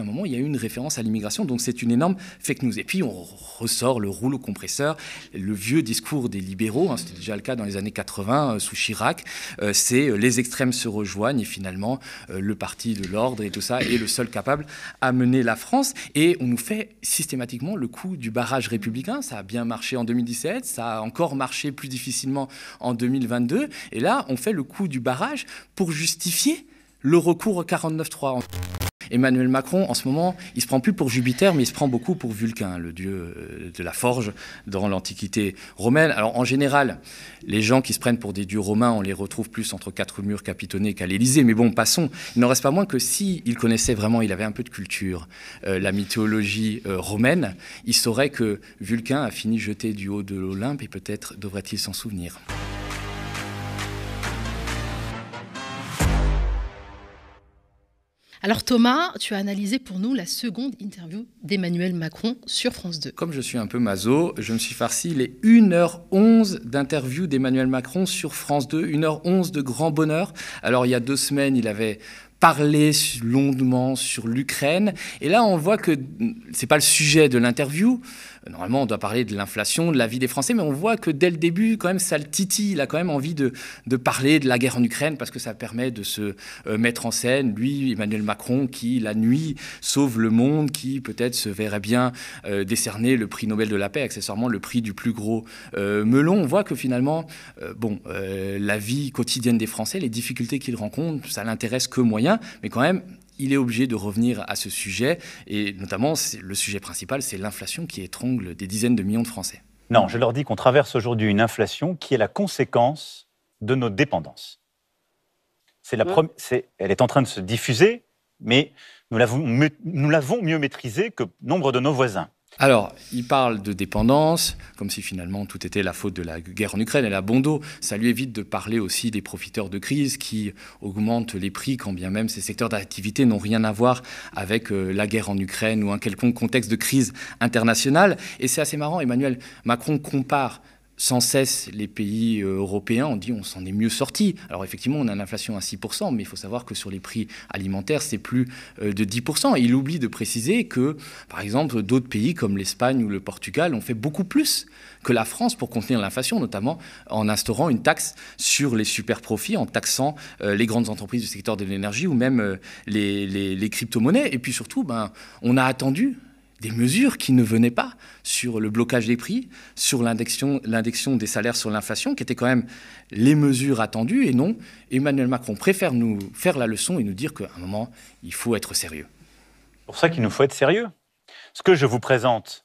un moment il y a eu une référence à l'immigration. Donc c'est une énorme fake news. Et puis on ressort le rouleau compresseur, le vieux discours des libéraux, hein, c'était déjà le cas dans les années 80 euh, sous Chirac, euh, c'est euh, les extrêmes se rejoignent et finalement le parti de l'ordre et tout ça est le seul capable à mener la France. Et on nous fait systématiquement le coup du barrage républicain. Ça a bien marché en 2017, ça a encore marché plus difficilement en 2022. Et là, on fait le coup du barrage pour justifier le recours au 3 Emmanuel Macron, en ce moment, il se prend plus pour Jupiter, mais il se prend beaucoup pour Vulcain, le dieu euh, de la forge dans l'Antiquité romaine. Alors en général, les gens qui se prennent pour des dieux romains, on les retrouve plus entre quatre murs capitonnés qu'à l'Élysée. Mais bon, passons. Il n'en reste pas moins que si il connaissait vraiment, il avait un peu de culture, euh, la mythologie euh, romaine, il saurait que Vulcain a fini jeté du haut de l'Olympe et peut-être devrait-il s'en souvenir. Alors Thomas, tu as analysé pour nous la seconde interview d'Emmanuel Macron sur France 2. Comme je suis un peu mazo, je me suis farci les 1h11 d'interview d'Emmanuel Macron sur France 2, 1h11 de grand bonheur. Alors il y a deux semaines, il avait parlé longuement sur l'Ukraine. Et là, on voit que n'est pas le sujet de l'interview, Normalement, on doit parler de l'inflation, de la vie des Français, mais on voit que dès le début, quand même, ça le titille. Il a quand même envie de, parler de la guerre en Ukraine parce que ça permet de se euh, mettre en scène. Lui, Emmanuel Macron, qui, la nuit, sauve le monde, qui peut-être se verrait bien euh, décerner le prix Nobel de la paix, accessoirement le prix du plus gros euh, melon. On voit que finalement, bon, la vie quotidienne des Français, les difficultés qu'ils rencontrent, ça l'intéresse que moyen, mais quand même, il est obligé de revenir à ce sujet. Et notamment, le sujet principal, c'est l'inflation qui étrangle des dizaines de millions de Français. Non, je leur dis qu'on traverse aujourd'hui une inflation qui est la conséquence de nos dépendances. la elle est en train de se diffuser, mais nous l'avons mieux maîtrisée que nombre de nos voisins. Alors, il parle de dépendance, comme si finalement tout était la faute de la guerre en Ukraine. Et la Bondo, Ça lui évite de parler aussi des profiteurs de crise qui augmentent les prix, quand bien même ces secteurs d'activité n'ont rien à voir avec euh, la guerre en Ukraine ou un quelconque contexte de crise internationale. Et c'est assez marrant, Emmanuel Macron compare sans cesse les pays euh, européens, ont dit on s'en est mieux sorti. Alors effectivement, on a une inflation à 6%, mais il faut savoir que sur les prix alimentaires, c'est plus euh, de 10%. il oublie de préciser que, par exemple, d'autres pays comme l'Espagne ou le Portugal ont fait beaucoup plus que la France pour contenir l'inflation, notamment en instaurant une taxe sur les super-profits, en taxant euh, les grandes entreprises du secteur de l'énergie ou même les, crypto-monnaies. Et puis surtout, ben, on a attendu des mesures qui ne venaient pas sur le blocage des prix, sur l'indexion des salaires sur l'inflation, qui étaient quand même les mesures attendues. Et non, Emmanuel Macron préfère nous faire la leçon et nous dire qu'à un moment, il faut être sérieux. C'est pour ça qu'il nous faut être sérieux. Ce que je vous présente,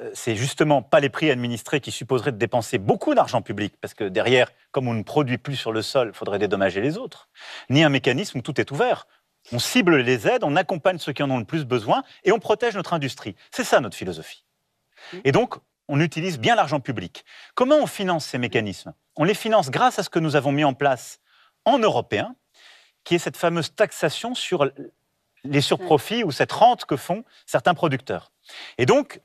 euh, c'est justement pas les prix administrés qui supposeraient de dépenser beaucoup d'argent public, parce que derrière, comme on ne produit plus sur le sol, il faudrait dédommager les autres, ni un mécanisme où tout est ouvert. On cible les aides, on accompagne ceux qui en ont le plus besoin et on protège notre industrie. C'est ça notre philosophie. Et donc, on utilise bien l'argent public. Comment on finance ces mécanismes On les finance grâce à ce que nous avons mis en place en européen, qui est cette fameuse taxation sur les surprofits ou cette rente que font certains producteurs. Et donc,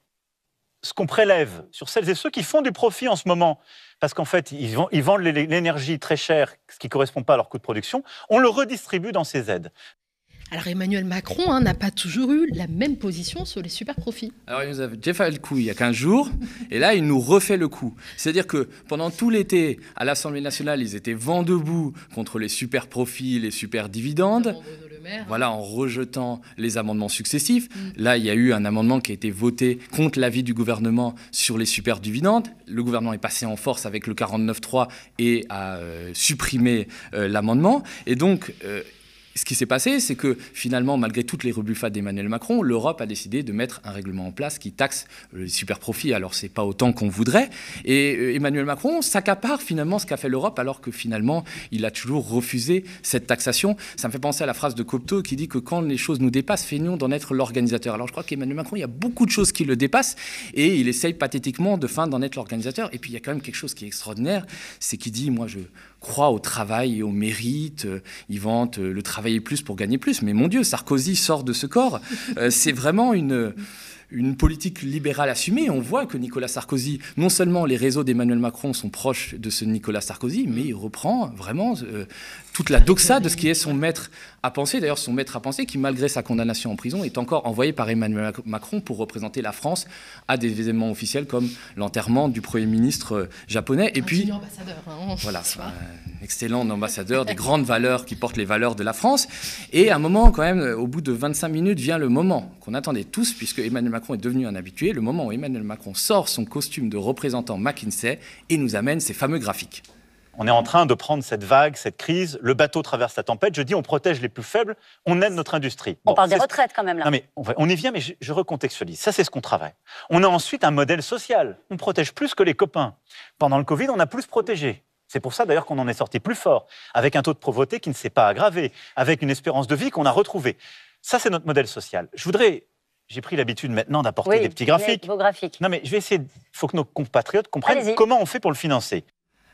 ce qu'on prélève sur celles et ceux qui font du profit en ce moment, parce qu'en fait, ils, vendent l'énergie très chère, ce qui ne correspond pas à leur coût de production, on le redistribue dans ces aides. Alors Emmanuel Macron hein, n'a pas toujours eu la même position sur les super profits. Alors il nous a fait le coup il y a 15 jours, et là il nous refait le coup. C'est-à-dire que pendant tout l'été, à l'Assemblée nationale, ils étaient vent debout contre les super profits, les super dividendes. Voilà, en rejetant les amendements successifs. Mm. Là, il y a eu un amendement qui a été voté contre l'avis du gouvernement sur les superdividendes. Le gouvernement est passé en force avec le 49.3 et a euh, supprimé euh, l'amendement. Et donc, euh, ce qui s'est passé, c'est que finalement, malgré toutes les rebuffades d'Emmanuel Macron, l'Europe a décidé de mettre un règlement en place qui taxe les super profits. Alors, n'est pas autant qu'on voudrait. Et euh, Emmanuel Macron s'accapare finalement ce qu'a fait l'Europe, alors que finalement, il a toujours refusé cette taxation. Ça me fait penser à la phrase de Copteau qui dit que quand les choses nous dépassent, feignons d'en être l'organisateur. Alors, je crois qu'Emmanuel Macron, il y a beaucoup de choses qui le dépassent et il essaye pathétiquement de fin d'en être l'organisateur. Et puis, il y a quand même quelque chose qui est extraordinaire, c'est qu'il dit, moi, je Croit au travail et au mérite, euh, ils vantent euh, le travailler plus pour gagner plus. Mais mon Dieu, Sarkozy sort de ce corps. Euh, c'est vraiment une une politique libérale assumée. On voit que Nicolas Sarkozy, non seulement les réseaux d'Emmanuel Macron sont proches de ce Nicolas Sarkozy, mais il reprend vraiment euh, toute la doxa de ce qui est son maître à penser. D'ailleurs, son maître à penser qui, malgré sa condamnation en prison, est encore envoyé par Emmanuel Macron pour représenter la France à des événements officiels comme l'enterrement du Premier ministre euh, japonais. Et un puis, ambassadeur, hein. voilà, un excellent ambassadeur des grandes valeurs qui portent les valeurs de la France. Et à un moment, quand même, au bout de 25 minutes, vient le moment qu'on attendait tous, puisque Emmanuel Macron Macron est devenu un habitué, le moment où Emmanuel Macron sort son costume de représentant McKinsey et nous amène ces fameux graphiques. On est en train de prendre cette vague, cette crise. Le bateau traverse la tempête. Je dis, on protège les plus faibles, on aide notre industrie. on parle des retraites quand même là. Non mais on, y vient, mais je, je recontextualise. Ça, c'est ce qu'on travaille. On a ensuite un modèle social. On protège plus que les copains. Pendant le Covid, on a plus protégé. C'est pour ça d'ailleurs qu'on en est sorti plus fort, avec un taux de pauvreté qui ne s'est pas aggravé, avec une espérance de vie qu'on a retrouvée. Ça, c'est notre modèle social. Je voudrais j'ai pris l'habitude maintenant d'apporter des petits graphiques. graphiques. Non, mais je vais essayer. Il faut que nos compatriotes comprennent comment on fait pour le financer.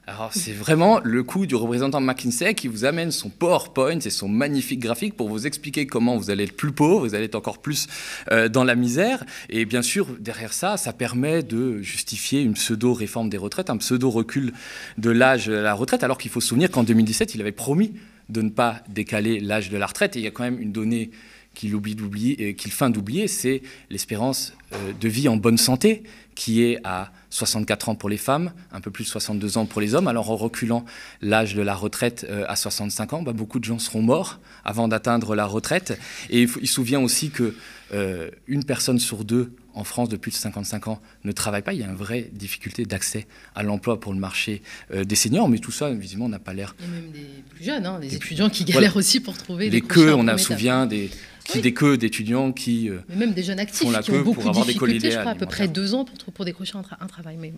Alors, c'est vraiment le coup du représentant McKinsey qui vous amène son PowerPoint et son magnifique graphique pour vous expliquer comment vous allez être plus pauvre, vous allez être encore plus euh, dans la misère. Et bien sûr, derrière ça, ça permet de justifier une pseudo-réforme des retraites, un pseudo-recul de l'âge de la retraite, alors qu'il faut se souvenir qu'en 2017, il avait promis de ne pas décaler l'âge de la retraite. Et il y a quand même une donnée qu'il oublie d'oublier, euh, qu'il feint d'oublier, c'est l'espérance euh, de vie en bonne santé, qui est à 64 ans pour les femmes, un peu plus de 62 ans pour les hommes. Alors en reculant l'âge de la retraite euh, à 65 ans, bah, beaucoup de gens seront morts avant d'atteindre la retraite. Et il, se souvient aussi que une personne sur deux en France depuis plus de 55 ans ne travaillent pas. Il y a une vraie difficulté d'accès à l'emploi pour le marché euh, des seniors, mais tout ça, visiblement, n'a pas l'air. Il même des plus jeunes, hein, des, étudiants qui galèrent aussi pour trouver Les queues. On a souvient des, des queues d'étudiants qui. Euh, mais même des jeunes actifs la qui beaucoup pour avoir de difficultés, des je crois, à peu près deux ans pour, décrocher un, travail. Mais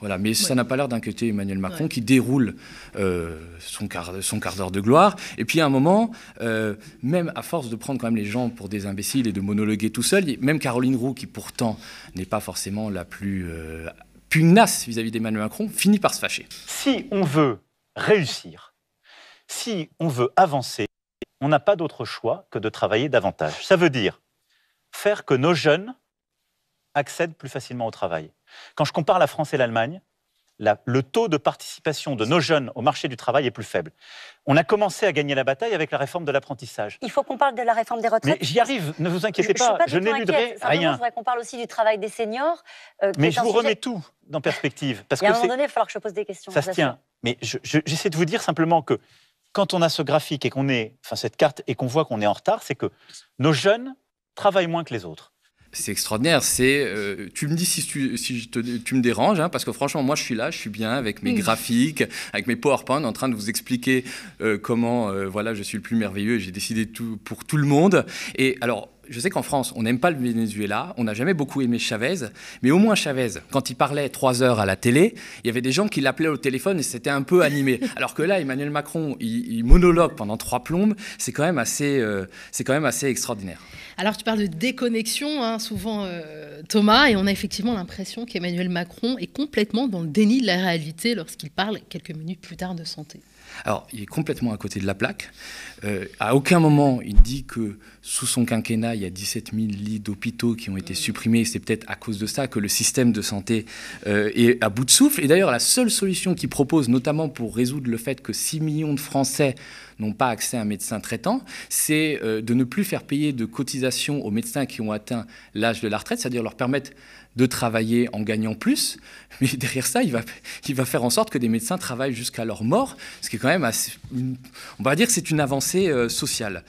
voilà, mais ça n'a pas l'air d'inquiéter Emmanuel Macron qui déroule euh, son quart, d'heure de gloire. Et puis à un moment, euh, même à force de prendre quand même les gens pour des imbéciles et de monologuer tout seul, même Caroline Roux, qui pourtant n'est pas forcément la plus euh, pugnace vis-à-vis d'Emmanuel Macron, finit par se fâcher. Si on veut réussir, si on veut avancer, on n'a pas d'autre choix que de travailler davantage. Ça veut dire faire que nos jeunes accèdent plus facilement au travail quand je compare la France et l'Allemagne, le taux de participation de nos jeunes au marché du travail est plus faible. On a commencé à gagner la bataille avec la réforme de l'apprentissage. Il faut qu'on parle de la réforme des retraites. Mais j'y arrive, ne vous inquiétez pas, je, n'éluderai rien. Je voudrais qu'on parle aussi du travail des seniors. Euh, mais je vous remets tout dans perspective. Parce à un moment donné, il va falloir que je pose des questions. Ça se tient. Mais j'essaie de vous dire simplement que quand on a ce graphique et qu'on est, enfin cette carte, et qu'on voit qu'on est en retard, c'est que nos jeunes travaillent moins que les autres c'est extraordinaire. C'est, euh, tu me dis si, tu, si tu me déranges, hein, parce que franchement, moi, je suis là, je suis bien avec mes graphiques, avec mes PowerPoint, en train de vous expliquer euh, comment, euh, voilà, je suis le plus merveilleux j'ai décidé tout, pour tout le monde. Et alors, je sais qu'en France, on n'aime pas le Venezuela, on n'a jamais beaucoup aimé Chavez, mais au moins Chavez, quand il parlait trois heures à la télé, il y avait des gens qui l'appelaient au téléphone et c'était un peu animé. Alors que là, Emmanuel Macron, il, monologue pendant trois plombes, c'est quand même assez, euh, c'est quand même assez extraordinaire. Alors tu parles de déconnexion, hein, souvent euh, Thomas, et on a effectivement l'impression qu'Emmanuel Macron est complètement dans le déni de la réalité lorsqu'il parle quelques minutes plus tard de santé. Alors, il est complètement à côté de la plaque. Euh, à aucun moment, il dit que sous son quinquennat, il y a 17 000 lits d'hôpitaux qui ont été mm. supprimés. C'est peut-être à cause de ça que le système de santé euh, est à bout de souffle. Et d'ailleurs, la seule solution qu'il propose, notamment pour résoudre le fait que 6 millions de Français n'ont pas accès à un médecin traitant, c'est euh, de ne plus faire payer de cotisations aux médecins qui ont atteint l'âge de la retraite, c'est-à-dire leur permettre de travailler en gagnant plus, mais derrière ça, il va, va faire en sorte que des médecins travaillent jusqu'à leur mort, ce qui est quand même on va dire que c'est une avancée euh, sociale.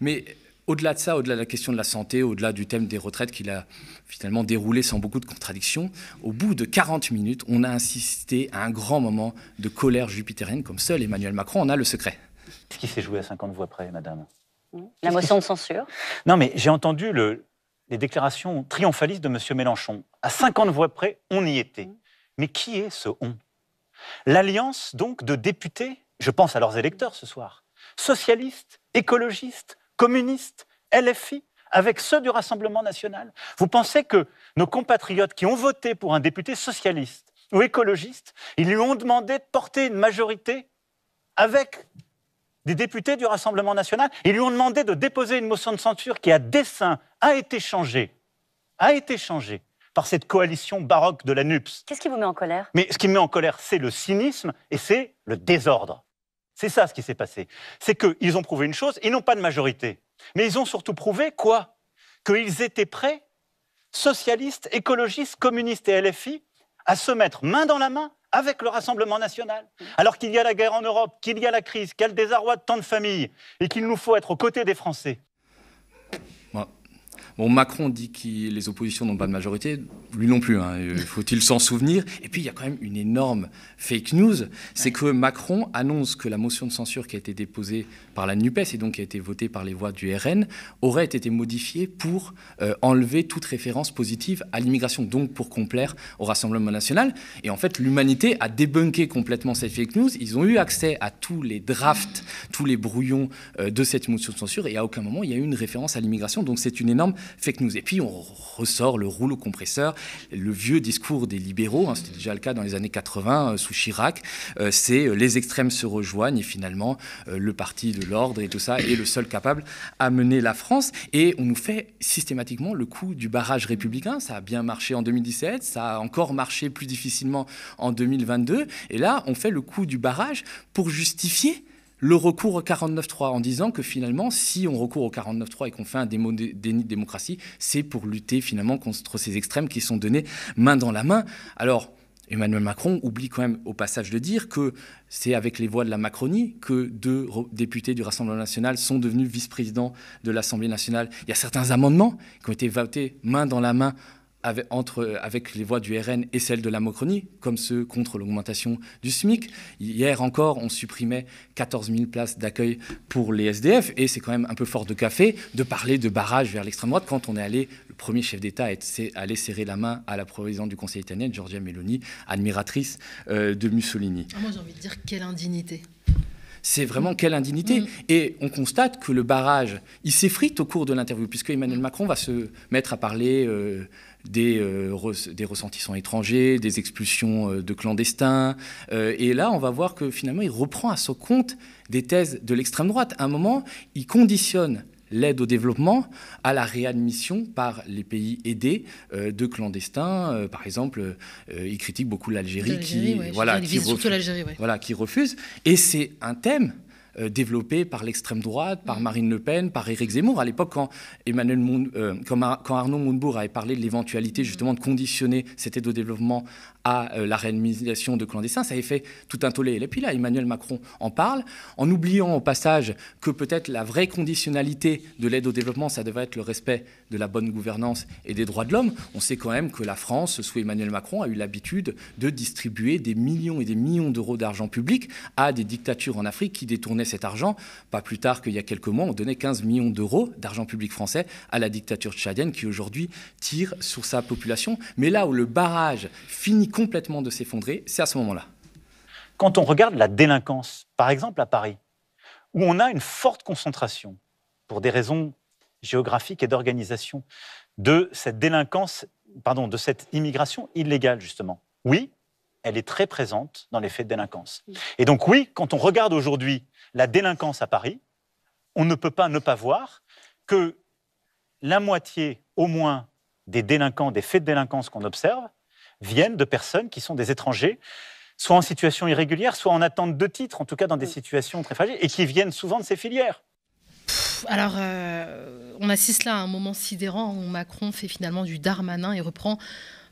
Mais au-delà de ça, au-delà de la question de la santé, au-delà du thème des retraites qu'il a finalement déroulé sans beaucoup de contradictions, au bout de 40 minutes, on a insisté à un grand moment de colère jupitérienne comme seul Emmanuel Macron en a le secret ce qui s'est joué à 50 voix près, madame hmm. La motion de censure. Non, mais j'ai entendu les déclarations triomphalistes de M. Mélenchon. À 50 voix près, on y était. Hmm. Mais qui est ce on L'alliance, donc, de députés, je pense à leurs électeurs ce soir, socialistes, écologistes, communistes, LFI, avec ceux du Rassemblement national. Vous pensez que nos compatriotes qui ont voté pour un député socialiste ou écologiste, ils lui ont demandé de porter une majorité avec des députés du Rassemblement national. Ils lui ont demandé de déposer une motion de censure qui, à dessein, a été changée, a été changée par cette coalition baroque de la NUPS. Qu'est-ce qui vous met en colère Mais ce qui me met en colère, c'est le cynisme et c'est le désordre. C'est ça ce qui s'est passé. C'est qu'ils ont prouvé une chose, ils n'ont pas de majorité. Mais ils ont surtout prouvé quoi Qu'ils étaient prêts, socialistes, écologistes, communistes et LFI, à se mettre main dans la main avec le Rassemblement national. Alors qu'il y a la guerre en Europe, qu'il y a la crise, qu'elle y désarroi de tant de familles, et qu'il nous faut être aux côtés des Français. Bon, Macron dit que les oppositions n'ont pas de majorité, lui non plus, hein, euh, faut-il s'en souvenir. Et puis il y a quand même une énorme fake news, c'est que Macron annonce que la motion de censure qui a été déposée par la NUPES et donc qui a été votée par les voix du RN aurait été modifiée pour euh, enlever toute référence positive à l'immigration, donc pour complaire au Rassemblement national. Et en fait, l'humanité a débunké complètement cette fake news. Ils ont eu accès à tous les drafts, tous les brouillons euh, de cette motion de censure et à aucun moment il y a eu une référence à l'immigration. Donc c'est une énorme que nous Et puis on ressort le rouleau compresseur, le vieux discours des libéraux, hein, c'était déjà le cas dans les années 80 euh, sous Chirac, euh, c'est euh, les extrêmes se rejoignent et finalement le parti de l'ordre et tout ça est le seul capable à mener la France. Et on nous fait systématiquement le coup du barrage républicain. Ça a bien marché en 2017, ça a encore marché plus difficilement en 2022. Et là, on fait le coup du barrage pour justifier le recours au 49-3 en disant que finalement, si on recourt au 49.3 et qu'on fait un déni de démocratie, c'est pour lutter finalement contre ces extrêmes qui sont donnés main dans la main. Alors, Emmanuel Macron oublie quand même au passage de dire que c'est avec les voix de la Macronie que deux députés du Rassemblement national sont devenus vice-présidents de l'Assemblée nationale. Il y a certains amendements qui ont été votés main dans la main avec, entre, avec les voix du RN et celles de la Macronie, comme ceux contre l'augmentation du SMIC. Hier encore, on supprimait 14 000 places d'accueil pour les SDF, et c'est quand même un peu fort de café de parler de barrage vers l'extrême droite quand on est allé, le premier chef d'État est allé serrer la main à la présidente du Conseil italien, Giorgia Meloni, admiratrice euh, de Mussolini. Ah, moi, j'ai envie de dire quelle indignité. C'est vraiment quelle indignité. Mm. Et on constate que le barrage, il s'effrite au cours de l'interview, puisque Emmanuel mm. Macron va se mettre à parler euh, des, euh, ressentissants étrangers, des expulsions euh, de clandestins. et là, on va voir que finalement, il reprend à son compte des thèses de l'extrême droite. À un moment, il conditionne l'aide au développement à la réadmission par les pays aidés euh, de clandestins. Euh, par exemple, euh, ils critiquent beaucoup l'Algérie qui, voilà, qui refuse. Et c'est un thème euh, développé par l'extrême droite, par mm. Marine Le Pen, par Éric Zemmour. À l'époque, quand, Emmanuel euh, quand, Arnaud Montebourg avait parlé de l'éventualité justement de conditionner cette aide au développement à euh, la réanimation de clandestins, ça avait fait tout un tollé. Et puis là, Emmanuel Macron en parle, en oubliant au passage que peut-être la vraie conditionnalité de l'aide au développement, ça devrait être le respect de la bonne gouvernance et des droits de l'homme, on sait quand même que la France, sous Emmanuel Macron, a eu l'habitude de distribuer des millions et des millions d'euros d'argent public à des dictatures en Afrique qui détournaient cet argent. Pas plus tard qu'il y a quelques mois, on donnait 15 millions d'euros d'argent public français à la dictature tchadienne qui aujourd'hui tire sur sa population. Mais là où le barrage finit complètement de s'effondrer, c'est à ce moment-là. Quand on regarde la délinquance, par exemple à Paris, où on a une forte concentration, pour des raisons géographique et d'organisation de cette délinquance, pardon, de cette immigration illégale, justement. Oui, elle est très présente dans les faits de délinquance. Et donc oui, quand on regarde aujourd'hui la délinquance à Paris, on ne peut pas ne pas voir que la moitié au moins des délinquants, des faits de délinquance qu'on observe, viennent de personnes qui sont des étrangers, soit en situation irrégulière, soit en attente de titres, en tout cas dans des situations très fragiles, et qui viennent souvent de ces filières alors, euh, on assiste là à un moment sidérant où Macron fait finalement du Darmanin et reprend.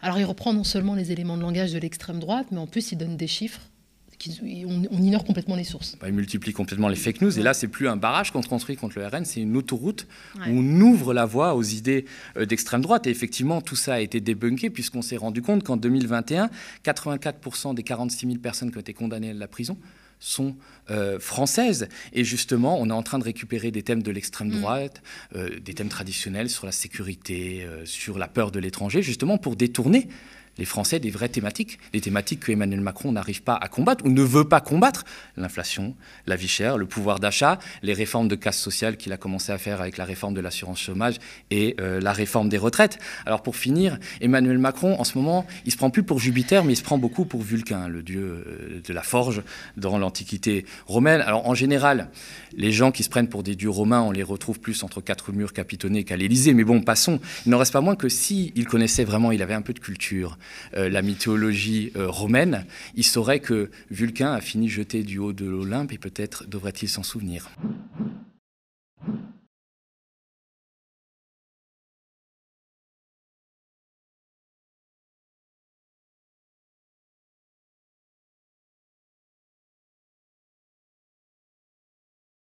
Alors, il reprend non seulement les éléments de langage de l'extrême droite, mais en plus, il donne des chiffres on, ignore complètement les sources. Bah, il multiplie complètement les fake news. Et là, c'est plus un barrage qu'on construit contre le RN, c'est une autoroute où on ouvre la voie aux idées euh, d'extrême droite. Et effectivement, tout ça a été débunké puisqu'on s'est rendu compte qu'en 2021, 84% des 46 000 personnes qui ont été condamnées à la prison sont euh, françaises. Et justement, on est en train de récupérer des thèmes de l'extrême mm. droite, euh, des thèmes traditionnels sur la sécurité, euh, sur la peur de l'étranger, justement pour détourner les Français des vraies thématiques, des thématiques que Emmanuel Macron n'arrive pas à combattre ou ne veut pas combattre. L'inflation, la vie chère, le pouvoir d'achat, les réformes de casse sociale qu'il a commencé à faire avec la réforme de l'assurance chômage et euh, la réforme des retraites. Alors pour finir, Emmanuel Macron, en ce moment, il se prend plus pour Jupiter, mais il se prend beaucoup pour Vulcain, le dieu euh, de la forge dans l'Antiquité romaine. Alors en général, les gens qui se prennent pour des dieux romains, on les retrouve plus entre quatre murs capitonnés qu'à l'Élysée. Mais bon, passons. Il n'en reste pas moins que s'il connaissait vraiment, il avait un peu de culture, euh, la mythologie euh, romaine, il saurait que Vulcain a fini jeté du haut de l'Olympe et peut-être devrait-il s'en souvenir.